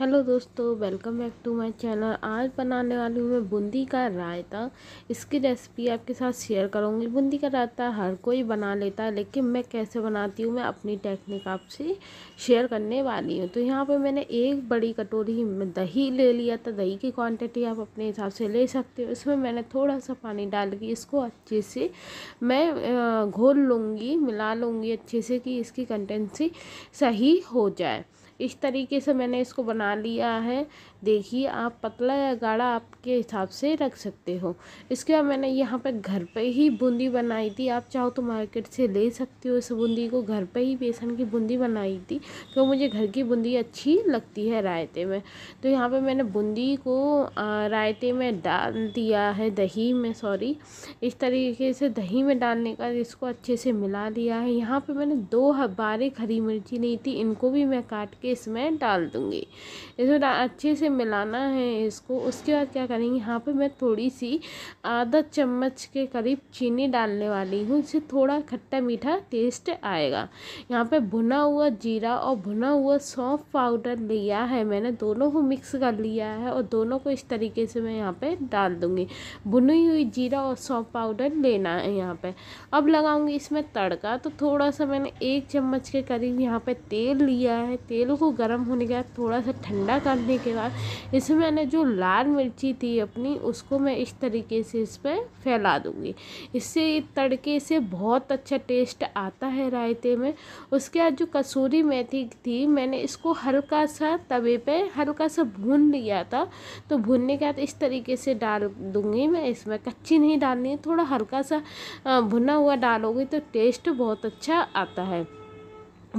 hello दोस्तों welcome back to my channel आज बनाने वाली हूँ मैं बूंदी का रायता इसकी रेसिपी आपके साथ शेयर करूँगी बूंदी का रायता हर कोई बना लेता है लेकिन मैं कैसे बनाती हूँ मैं अपनी टेक्निक आपसे शेयर करने वाली हूँ तो यहाँ पे मैंने एक बड़ी कटोरी में दही ले लिया था दही की क्वान्टिटी आप अपने हिसाब से ले सकते हो इसमें मैंने थोड़ा सा पानी डाल के इसको अच्छे से मैं घोल लूँगी मिला लूँगी अच्छे से कि इसकी कंटेंसी सही हो जाए इस तरीके से मैंने इसको बना लिया है देखिए आप पतला या गाढ़ा आपके हिसाब से रख सकते हो इसके बाद मैंने यहाँ पर घर पे ही बूंदी बनाई थी आप चाहो तो मार्केट से ले सकते हो इस बूंदी को घर पे ही बेसन की बूंदी बनाई थी तो मुझे घर की बूंदी अच्छी लगती है रायते में तो यहाँ पर मैंने बूंदी को रायते में डाल दिया है दही में सॉरी इस तरीके से दही में डालने का इसको अच्छे से मिला लिया है यहाँ पर मैंने दो बारीक हरी मिर्ची ली थी इनको भी मैं काट के करके इसमें डाल दूँगी इसमें अच्छे से मिलाना है इसको उसके बाद क्या करेंगे यहाँ पे मैं थोड़ी सी आधा चम्मच के करीब चीनी डालने वाली हूँ इससे थोड़ा खट्टा मीठा टेस्ट आएगा यहाँ पे भुना हुआ जीरा और भुना हुआ सौंफ पाउडर लिया है मैंने दोनों को मिक्स कर लिया है और दोनों को इस तरीके से मैं यहाँ पर डाल दूँगी भुनी हुई जीरा और सौंफ पाउडर लेना है यहाँ पर अब लगाऊँगी इसमें तड़का तो थोड़ा सा मैंने एक चम्मच के करीब यहाँ पे तेल लिया है तेल को गर्म होने के बाद थोड़ा सा ठंडा करने के बाद इसमें मैंने जो लाल मिर्ची थी अपनी उसको मैं इस तरीके से इस पर फैला दूँगी इससे तड़के से बहुत अच्छा टेस्ट आता है रायते में उसके बाद जो कसूरी मेथी थी मैंने इसको हल्का सा तवे पे हल्का सा भून लिया था तो भूनने के बाद इस तरीके से डाल दूँगी मैं इसमें कच्ची नहीं डालनी थोड़ा हल्का सा भुना हुआ डालोगे तो टेस्ट बहुत अच्छा आता है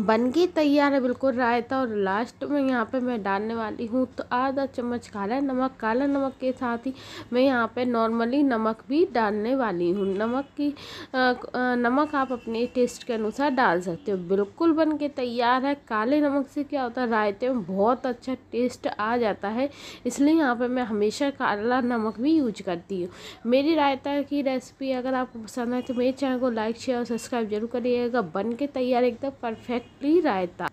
बन के तैयार है बिल्कुल रायता और लास्ट में यहाँ पे मैं डालने वाली हूँ तो आधा चम्मच काला नमक काला नमक के साथ ही मैं यहाँ पे नॉर्मली नमक भी डालने वाली हूँ नमक की आ, नमक आप अपने टेस्ट के अनुसार डाल सकते हो बिल्कुल बन के तैयार है काले नमक से क्या होता है रायते में बहुत अच्छा टेस्ट आ जाता है इसलिए यहाँ पर मैं हमेशा काला नमक भी यूज करती हूँ मेरी रायता की रेसिपी अगर आपको पसंद आए तो मेरे चैनल को लाइक शेयर और सब्सक्राइब जरूर करिएगा बन के तैयार एकदम परफेक्ट करी रायता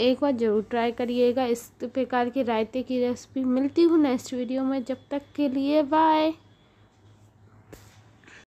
एक बार ज़रूर ट्राई करिएगा इस प्रकार के रायते की रेसिपी मिलती हूँ नेक्स्ट वीडियो में जब तक के लिए बाय